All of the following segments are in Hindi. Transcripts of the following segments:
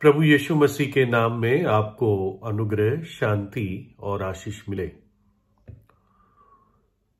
प्रभु यीशु मसीह के नाम में आपको अनुग्रह शांति और आशीष मिले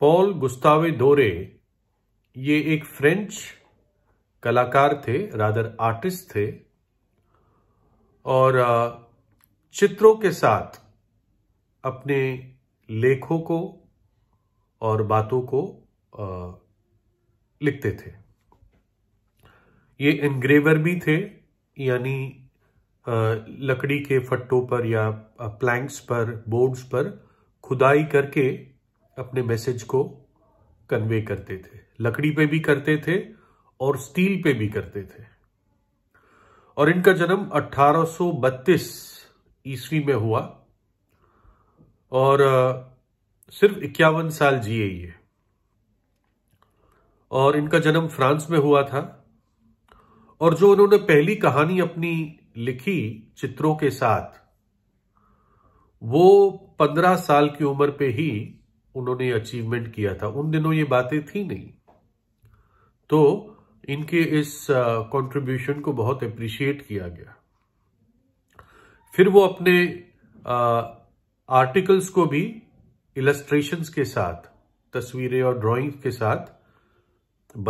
पॉल गुस्तावे दोरे ये एक फ्रेंच कलाकार थे रादर आर्टिस्ट थे और चित्रों के साथ अपने लेखों को और बातों को लिखते थे ये इंग्रेवर भी थे यानी लकड़ी के फट्टों पर या प्लैंक्स पर बोर्ड्स पर खुदाई करके अपने मैसेज को कन्वे करते थे लकड़ी पे भी करते थे और स्टील पे भी करते थे और इनका जन्म 1832 ईस्वी में हुआ और सिर्फ इक्यावन साल जिए ये और इनका जन्म फ्रांस में हुआ था और जो उन्होंने पहली कहानी अपनी लिखी चित्रों के साथ वो पंद्रह साल की उम्र पे ही उन्होंने अचीवमेंट किया था उन दिनों ये बातें थी नहीं तो इनके इस कंट्रीब्यूशन को बहुत अप्रिशिएट किया गया फिर वो अपने आर्टिकल्स को भी इलस्ट्रेशंस के साथ तस्वीरें और ड्राइंग्स के साथ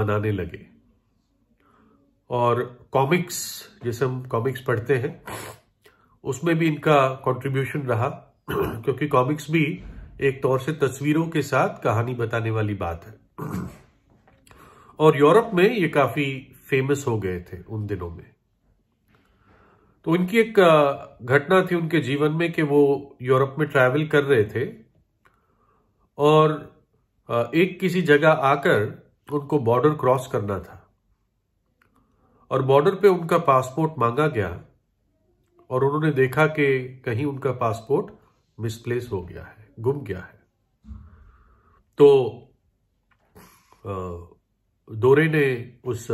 बनाने लगे और कॉमिक्स जैसे हम कॉमिक्स पढ़ते हैं उसमें भी इनका कंट्रीब्यूशन रहा क्योंकि कॉमिक्स भी एक तौर से तस्वीरों के साथ कहानी बताने वाली बात है और यूरोप में ये काफी फेमस हो गए थे उन दिनों में तो उनकी एक घटना थी उनके जीवन में कि वो यूरोप में ट्रैवल कर रहे थे और एक किसी जगह आकर उनको बॉर्डर क्रॉस करना था और बॉर्डर पे उनका पासपोर्ट मांगा गया और उन्होंने देखा कि कहीं उनका पासपोर्ट मिसप्लेस हो गया है गुम गया है तो दोरे ने उस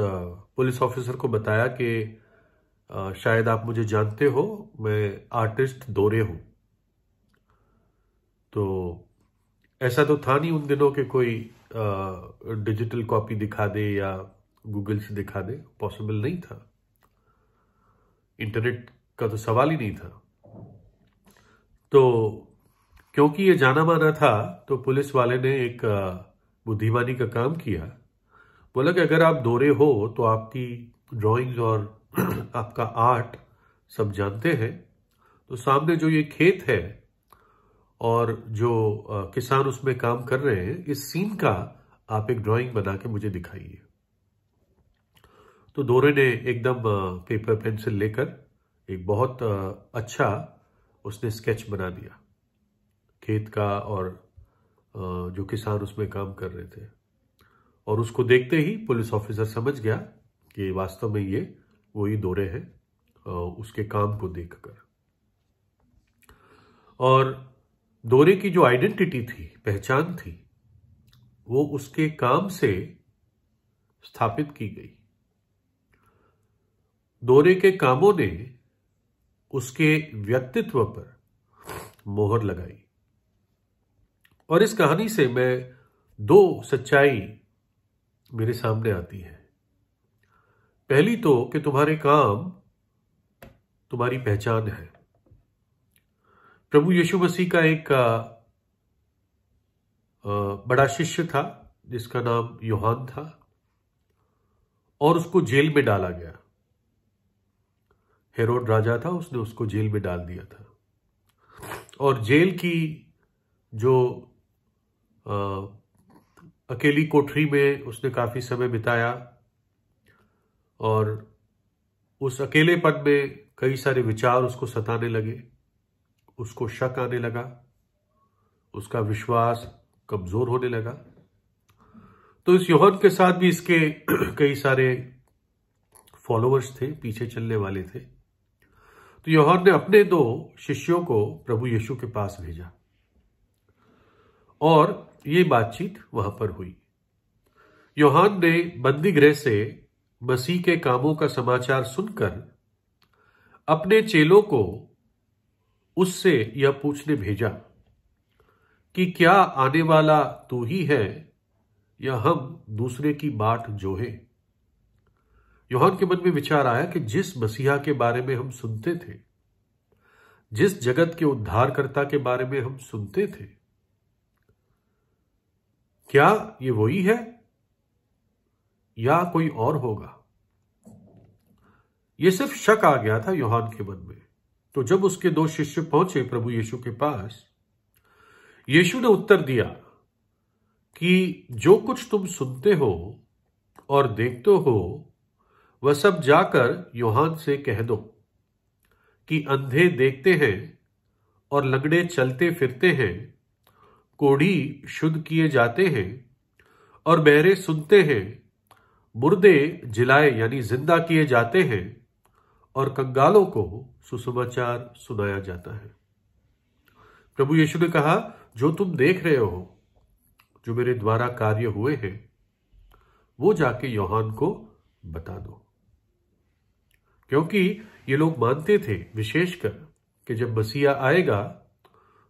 पुलिस ऑफिसर को बताया कि शायद आप मुझे जानते हो मैं आर्टिस्ट दोरे हूं तो ऐसा तो था नहीं उन दिनों के कोई डिजिटल कॉपी दिखा दे या गूगल से दिखा दे पॉसिबल नहीं था इंटरनेट का तो सवाल ही नहीं था तो क्योंकि ये जाना माना था तो पुलिस वाले ने एक बुद्धिमानी का काम किया बोला कि अगर आप दोरे हो तो आपकी ड्राइंग्स और आपका आर्ट सब जानते हैं तो सामने जो ये खेत है और जो किसान उसमें काम कर रहे हैं इस सीन का आप एक ड्राइंग बना के मुझे दिखाइए तो दोरे ने एकदम पेपर पेंसिल लेकर एक बहुत अच्छा उसने स्केच बना दिया खेत का और जो किसान उसमें काम कर रहे थे और उसको देखते ही पुलिस ऑफिसर समझ गया कि वास्तव में ये वही दोरे हैं उसके काम को देखकर और दोरे की जो आइडेंटिटी थी पहचान थी वो उसके काम से स्थापित की गई दौरे के कामों ने उसके व्यक्तित्व पर मोहर लगाई और इस कहानी से मैं दो सच्चाई मेरे सामने आती है पहली तो कि तुम्हारे काम तुम्हारी पहचान है प्रभु यीशु मसीह का एक बड़ा शिष्य था जिसका नाम योहान था और उसको जेल में डाला गया हेरोड राजा था उसने उसको जेल में डाल दिया था और जेल की जो आ, अकेली कोठरी में उसने काफ़ी समय बिताया और उस अकेलेपन में कई सारे विचार उसको सताने लगे उसको शक आने लगा उसका विश्वास कमज़ोर होने लगा तो इस योहन के साथ भी इसके कई सारे फॉलोअर्स थे पीछे चलने वाले थे तो यूहर ने अपने दो शिष्यों को प्रभु यीशु के पास भेजा और ये बातचीत वहां पर हुई योहान ने बंदी गृह से मसीह के कामों का समाचार सुनकर अपने चेलों को उससे यह पूछने भेजा कि क्या आने वाला तू ही है या हम दूसरे की बाट जोहे योहान के मन में विचार आया कि जिस मसीहा के बारे में हम सुनते थे जिस जगत के उद्धारकर्ता के बारे में हम सुनते थे क्या ये वही है या कोई और होगा ये सिर्फ शक आ गया था योहान के मन में तो जब उसके दो शिष्य पहुंचे प्रभु यीशु के पास यीशु ने उत्तर दिया कि जो कुछ तुम सुनते हो और देखते हो वह सब जाकर योहान से कह दो कि अंधे देखते हैं और लंगड़े चलते फिरते हैं कोढ़ी शुद्ध किए जाते हैं और बहरे सुनते हैं मुर्दे जिलाए यानी जिंदा किए जाते हैं और कंगालों को सुसमाचार सुनाया जाता है प्रभु यीशु ने कहा जो तुम देख रहे हो जो मेरे द्वारा कार्य हुए हैं वो जाके योहान को बता दो क्योंकि ये लोग मानते थे विशेषकर कि जब मसीहा आएगा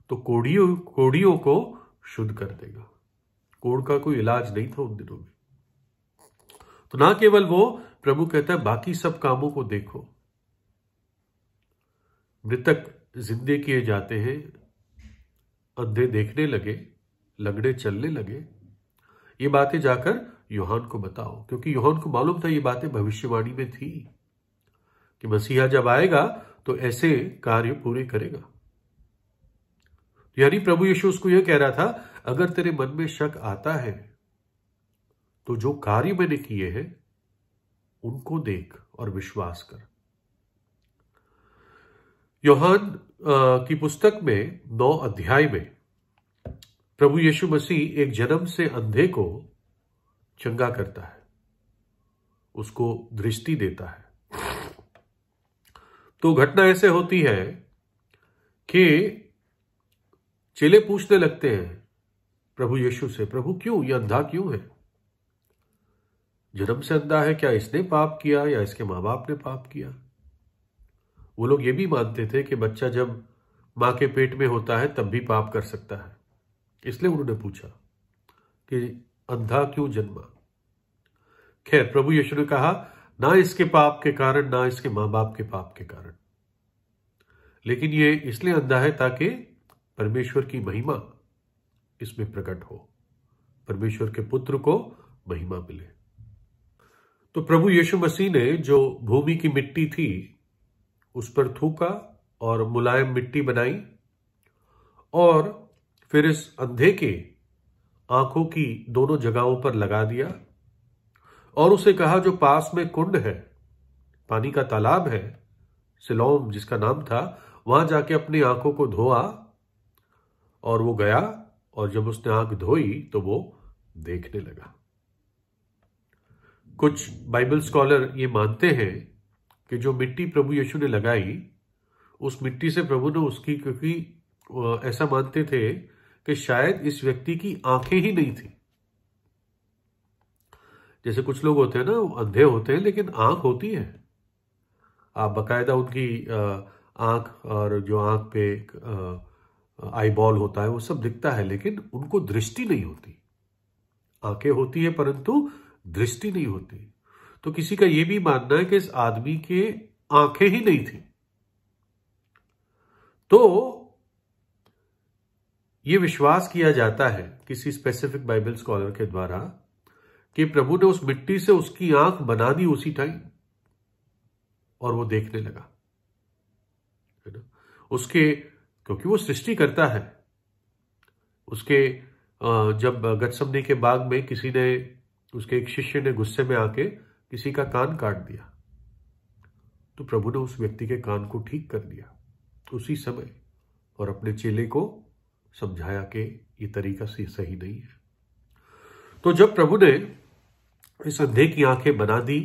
तो कोड़ियों कोड़ियों को शुद्ध कर देगा कोड़ का कोई इलाज नहीं था उन दिनों में तो ना केवल वो प्रभु कहता है बाकी सब कामों को देखो मृतक जिंदे किए जाते हैं अंधे देखने लगे लगड़े चलने लगे ये बातें जाकर योहान को बताओ क्योंकि योहान को मालूम था ये बातें भविष्यवाणी में थी कि मसीहा जब आएगा तो ऐसे कार्य पूरे करेगा यानी प्रभु यीशु उसको यह कह रहा था अगर तेरे मन में शक आता है तो जो कार्य मैंने किए हैं उनको देख और विश्वास कर योहान की पुस्तक में नौ अध्याय में प्रभु यीशु मसीह एक जन्म से अंधे को चंगा करता है उसको दृष्टि देता है तो घटना ऐसे होती है कि चेले पूछने लगते हैं प्रभु यीशु से प्रभु क्यों यह अंधा क्यों है जन्म से अंधा है क्या इसने पाप किया या इसके मां बाप ने पाप किया वो लोग ये भी मानते थे कि बच्चा जब मां के पेट में होता है तब भी पाप कर सकता है इसलिए उन्होंने पूछा कि अंधा क्यों जन्मा खैर प्रभु यीशु ने कहा ना इसके पाप के कारण ना इसके मां बाप के पाप के कारण लेकिन ये इसलिए अंधा है ताकि परमेश्वर की महिमा इसमें प्रकट हो परमेश्वर के पुत्र को महिमा मिले तो प्रभु यीशु मसीह ने जो भूमि की मिट्टी थी उस पर थूका और मुलायम मिट्टी बनाई और फिर इस अंधे के आंखों की दोनों जगहों पर लगा दिया और उसे कहा जो पास में कुंड है पानी का तालाब है सिलोम जिसका नाम था वहां जाके अपनी आंखों को धोआ और वो गया और जब उसने आंख धोई तो वो देखने लगा कुछ बाइबल स्कॉलर ये मानते हैं कि जो मिट्टी प्रभु यीशु ने लगाई उस मिट्टी से प्रभु ने उसकी क्योंकि ऐसा मानते थे कि शायद इस व्यक्ति की आंखें ही नहीं थी जैसे कुछ लोग होते हैं ना अंधे होते हैं लेकिन आंख होती है आप बकायदा उनकी आंख और जो आंख पे आई बॉल होता है वो सब दिखता है लेकिन उनको दृष्टि नहीं होती आंखें होती है परंतु दृष्टि नहीं होती तो किसी का यह भी मानना है कि इस आदमी के आंखें ही नहीं थी तो ये विश्वास किया जाता है किसी स्पेसिफिक बाइबल स्कॉलर के द्वारा कि प्रभु ने उस मिट्टी से उसकी आंख बना दी उसी टाइम और वो देखने लगा है ना उसके क्योंकि वो सृष्टि करता है उसके जब गतसमनी के बाग में किसी ने उसके एक शिष्य ने गुस्से में आके किसी का कान काट दिया तो प्रभु ने उस व्यक्ति के कान को ठीक कर दिया उसी समय और अपने चेले को समझाया कि ये तरीका से सही नहीं है तो जब प्रभु ने इस अंधे की आंखें बना दी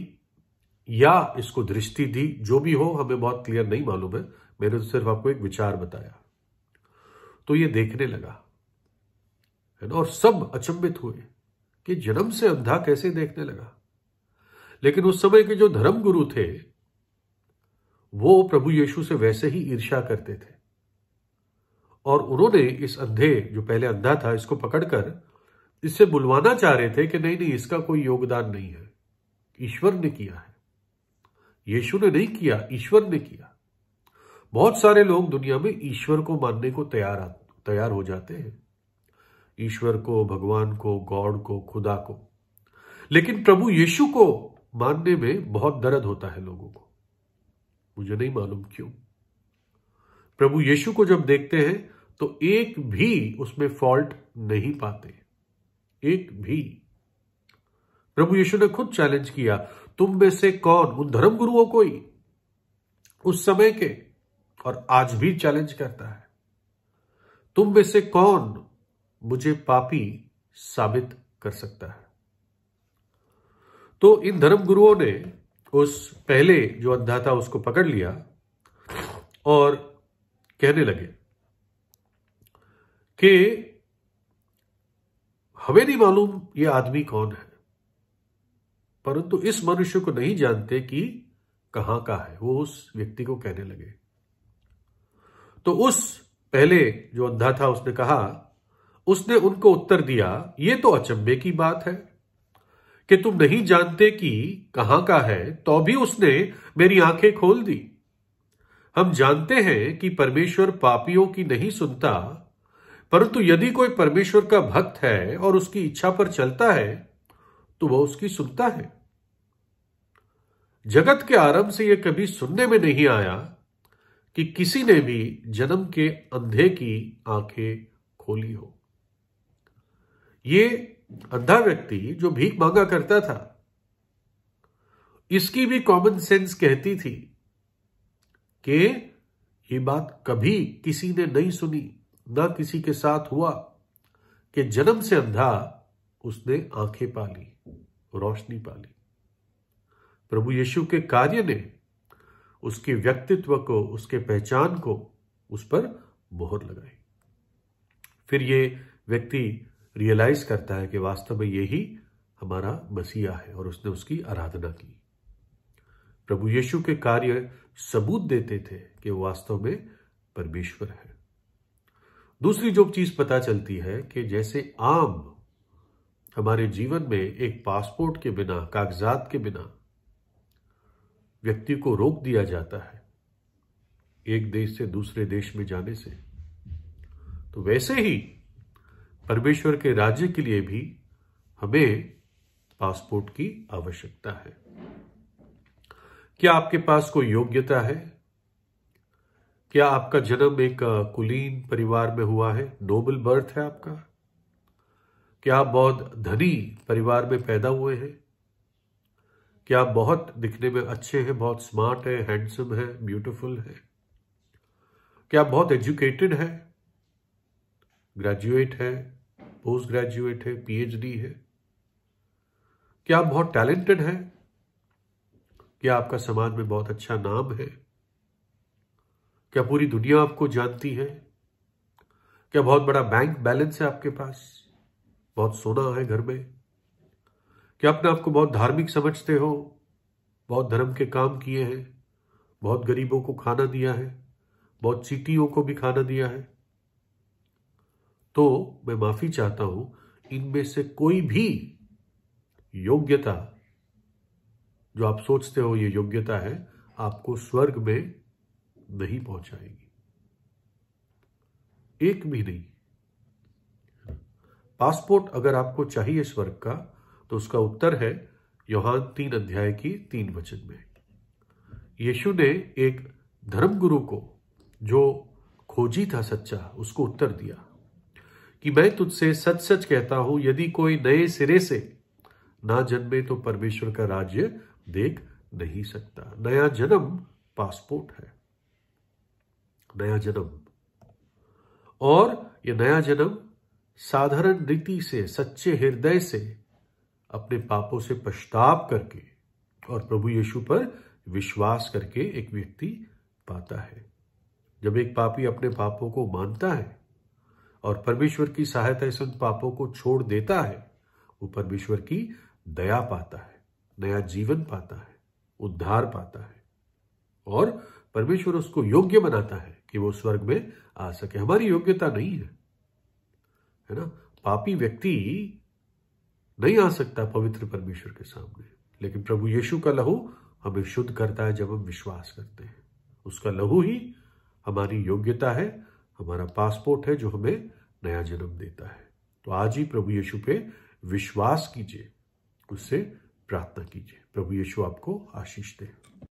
या इसको दृष्टि दी जो भी हो हमें बहुत क्लियर नहीं मालूम है मैंने तो सिर्फ आपको एक विचार बताया तो ये देखने लगा है ना और सब अचंभित हुए कि जन्म से अंधा कैसे देखने लगा लेकिन उस समय के जो धर्म गुरु थे वो प्रभु यीशु से वैसे ही ईर्ष्या करते थे और उन्होंने इस अंधे जो पहले अंधा था इसको पकड़कर इससे बुलवाना चाह रहे थे कि नहीं नहीं इसका कोई योगदान नहीं है ईश्वर ने किया है यीशु ने नहीं किया ईश्वर ने किया बहुत सारे लोग दुनिया में ईश्वर को मानने को तैयार तैयार हो जाते हैं ईश्वर को भगवान को गॉड को खुदा को लेकिन प्रभु यीशु को मानने में बहुत दर्द होता है लोगों को मुझे नहीं मालूम क्यों प्रभु यीशु को जब देखते हैं तो एक भी उसमें फॉल्ट नहीं पाते एक भी प्रभु यीशु ने खुद चैलेंज किया तुम में से कौन उन धर्म गुरुओं को ही उस समय के और आज भी चैलेंज करता है तुम में से कौन मुझे पापी साबित कर सकता है तो इन धर्म गुरुओं ने उस पहले जो अंधा था उसको पकड़ लिया और कहने लगे कि हमें नहीं मालूम ये आदमी कौन है परंतु इस मनुष्य को नहीं जानते कि कहां का है वो उस व्यक्ति को कहने लगे तो उस पहले जो अंधा था उसने कहा उसने उनको उत्तर दिया ये तो अचंबे की बात है कि तुम नहीं जानते कि कहां का है तो भी उसने मेरी आंखें खोल दी हम जानते हैं कि परमेश्वर पापियों की नहीं सुनता परंतु यदि कोई परमेश्वर का भक्त है और उसकी इच्छा पर चलता है तो वह उसकी सुनता है जगत के आरंभ से यह कभी सुनने में नहीं आया कि किसी ने भी जन्म के अंधे की आंखें खोली हो यह अंधा व्यक्ति जो भीख मांगा करता था इसकी भी कॉमन सेंस कहती थी कि ये बात कभी किसी ने नहीं सुनी न किसी के साथ हुआ कि जन्म से अंधा उसने आंखें पाली रोशनी पाली प्रभु यीशु के कार्य ने उसके व्यक्तित्व को उसके पहचान को उस पर मोहर लगाई फिर ये व्यक्ति रियलाइज करता है कि वास्तव में यही हमारा मसीहा है और उसने उसकी आराधना की प्रभु यीशु के कार्य सबूत देते थे कि वास्तव में परमेश्वर है दूसरी जो चीज पता चलती है कि जैसे आम हमारे जीवन में एक पासपोर्ट के बिना कागजात के बिना व्यक्ति को रोक दिया जाता है एक देश से दूसरे देश में जाने से तो वैसे ही परमेश्वर के राज्य के लिए भी हमें पासपोर्ट की आवश्यकता है क्या आपके पास कोई योग्यता है क्या आपका जन्म एक कुलीन परिवार में हुआ है नोबल बर्थ है आपका क्या आप बहुत धनी परिवार में पैदा हुए हैं क्या आप बहुत दिखने में अच्छे हैं बहुत स्मार्ट है हैंडसम है ब्यूटीफुल है क्या आप बहुत एजुकेटेड है ग्रेजुएट है पोस्ट ग्रेजुएट है पीएचडी है क्या आप बहुत टैलेंटेड है क्या आपका समाज में बहुत अच्छा नाम है क्या पूरी दुनिया आपको जानती है क्या बहुत बड़ा बैंक बैलेंस है आपके पास बहुत सोना है घर में क्या अपने आपको बहुत धार्मिक समझते हो बहुत धर्म के काम किए हैं बहुत गरीबों को खाना दिया है बहुत चीटियों को भी खाना दिया है तो मैं माफी चाहता हूं इनमें से कोई भी योग्यता जो आप सोचते हो ये योग्यता है आपको स्वर्ग में नहीं पहुंचाएगी एक भी नहीं पासपोर्ट अगर आपको चाहिए स्वर्ग का तो उसका उत्तर है योहान तीन अध्याय की तीन वचन में यीशु ने एक धर्मगुरु को जो खोजी था सच्चा उसको उत्तर दिया कि मैं तुझसे सच सच कहता हूं यदि कोई नए सिरे से ना जन्मे तो परमेश्वर का राज्य देख नहीं सकता नया जन्म पासपोर्ट है नया जन्म और ये नया जन्म साधारण रीति से सच्चे हृदय से अपने पापों से पश्चाताप करके और प्रभु यीशु पर विश्वास करके एक व्यक्ति पाता है जब एक पापी अपने पापों को मानता है और परमेश्वर की सहायता से उन पापों को छोड़ देता है वो परमेश्वर की दया पाता है नया जीवन पाता है उद्धार पाता है और परमेश्वर उसको योग्य बनाता है कि वो स्वर्ग में आ सके हमारी योग्यता नहीं है है ना पापी व्यक्ति नहीं आ सकता पवित्र परमेश्वर के सामने लेकिन प्रभु यीशु का लहू हमें शुद्ध करता है जब हम विश्वास करते हैं उसका लहू ही हमारी योग्यता है हमारा पासपोर्ट है जो हमें नया जन्म देता है तो आज ही प्रभु यीशु पे विश्वास कीजिए उससे प्रार्थना कीजिए प्रभु यीशु आपको आशीष दे